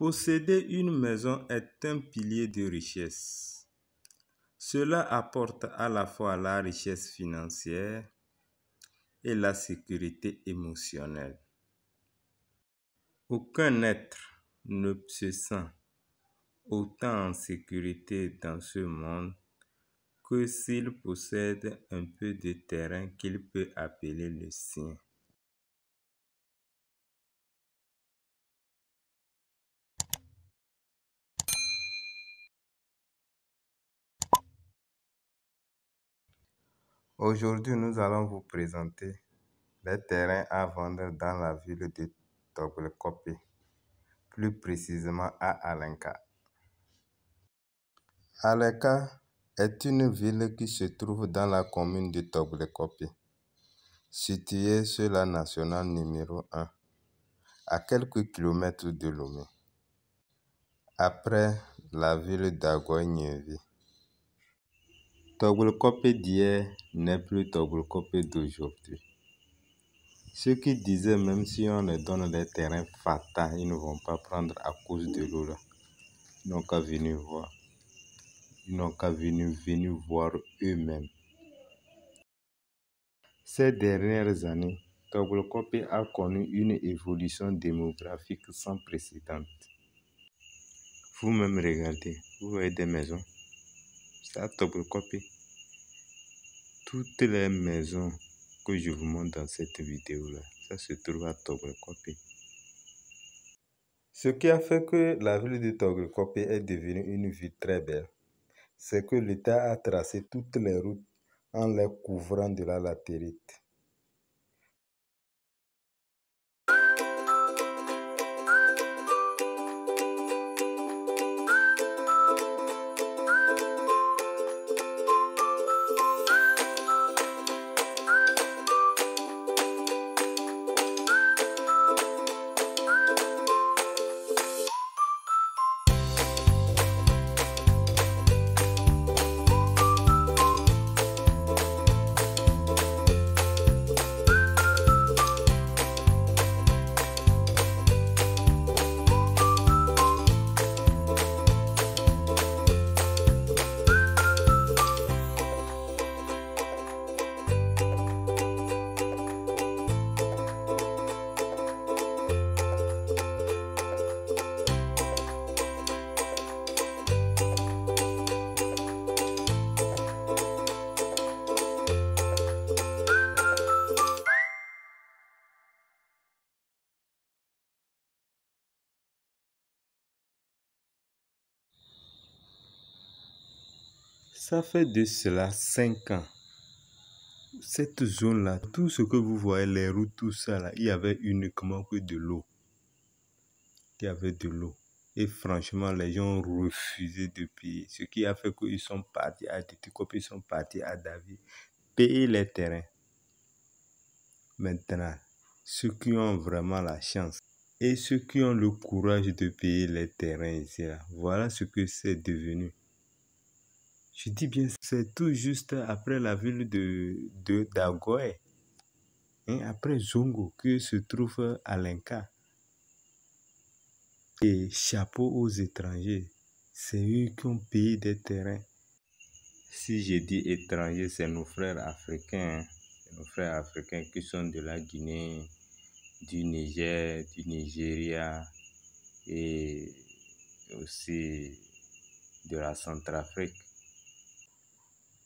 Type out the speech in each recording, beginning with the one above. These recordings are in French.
Posséder une maison est un pilier de richesse. Cela apporte à la fois la richesse financière et la sécurité émotionnelle. Aucun être ne se sent autant en sécurité dans ce monde que s'il possède un peu de terrain qu'il peut appeler le sien. Aujourd'hui, nous allons vous présenter les terrains à vendre dans la ville de Toglekopé, plus précisément à Alenka. Alenka est une ville qui se trouve dans la commune de Toglekopé, située sur la nationale numéro 1, à quelques kilomètres de Lomé, après la ville d'Agoignevi. Togolkope d'hier n'est plus Togolkope d'aujourd'hui. Ceux qui disaient même si on leur donne des terrains fatals, ils ne vont pas prendre à cause de l'eau là. Ils n'ont qu'à venir voir. Ils n'ont qu'à venir, voir eux-mêmes. Ces dernières années, Togolkope a connu une évolution démographique sans précédent. Vous-même regardez, vous voyez des maisons copie toutes les maisons que je vous montre dans cette vidéo là ça se trouve à Togrekopé ce qui a fait que la ville de Togrekopé est devenue une ville très belle c'est que l'État a tracé toutes les routes en les couvrant de la latérite. Ça fait de cela cinq ans. Cette zone-là, tout ce que vous voyez, les routes, tout ça, là, il y avait uniquement que de l'eau. Il y avait de l'eau. Et franchement, les gens ont refusé de payer. Ce qui a fait qu'ils sont partis à Titicope, ils sont partis à David, payer les terrains. Maintenant, ceux qui ont vraiment la chance et ceux qui ont le courage de payer les terrains ici, là, voilà ce que c'est devenu. Je dis bien, c'est tout juste après la ville de, de hein, après Zongo, que se trouve Alenka. Et chapeau aux étrangers, c'est eux qui ont payé des terrains. Si je dis étrangers, c'est nos frères africains, hein. nos frères africains qui sont de la Guinée, du Niger, du Nigeria et aussi de la Centrafrique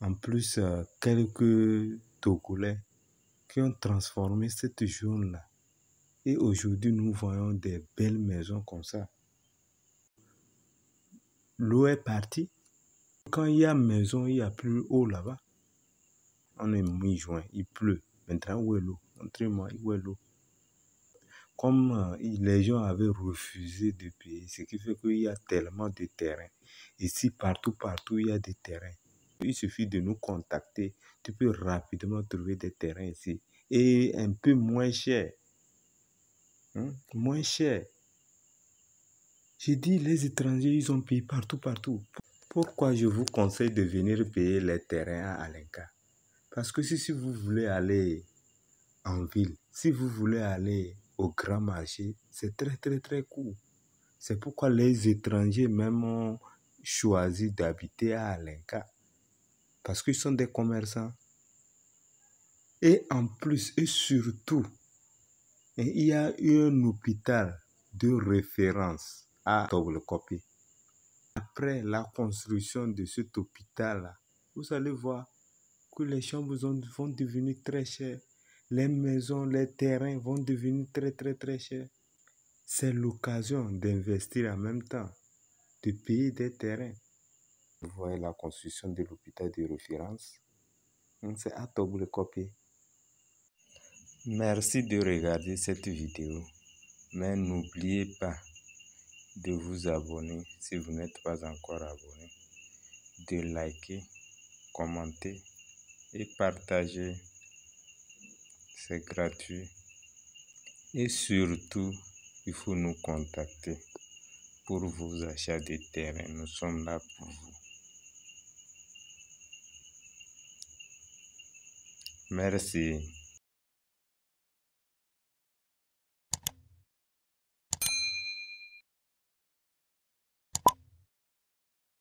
en plus euh, quelques Togolais qui ont transformé cette zone-là. Et aujourd'hui, nous voyons des belles maisons comme ça. L'eau est partie. Quand il y a maison, il n'y a plus haut là-bas. On est mi-juin, il pleut. Maintenant, où est l'eau Montrez-moi, où est l'eau Comme euh, les gens avaient refusé de payer, ce qui fait qu'il y a tellement de terrains. Ici, partout, partout, il y a des terrains. Il suffit de nous contacter. Tu peux rapidement trouver des terrains ici. Et un peu moins cher. Hein? Moins cher. J'ai dit, les étrangers, ils ont payé partout, partout. Pourquoi je vous conseille de venir payer les terrains à Alenka Parce que si, si vous voulez aller en ville, si vous voulez aller au grand marché, c'est très, très, très court. C'est pourquoi les étrangers même ont choisi d'habiter à Alenka parce qu'ils sont des commerçants. Et en plus et surtout, il y a eu un hôpital de référence à Copy. Après la construction de cet hôpital, vous allez voir que les chambres vont devenir très chères. Les maisons, les terrains vont devenir très très très chers. C'est l'occasion d'investir en même temps, de payer des terrains voyez la construction de l'hôpital de référence. C'est à double copier. Merci de regarder cette vidéo, mais n'oubliez pas de vous abonner si vous n'êtes pas encore abonné, de liker, commenter et partager. C'est gratuit. Et surtout, il faut nous contacter pour vos achats de terrain. Nous sommes là pour vous. Merci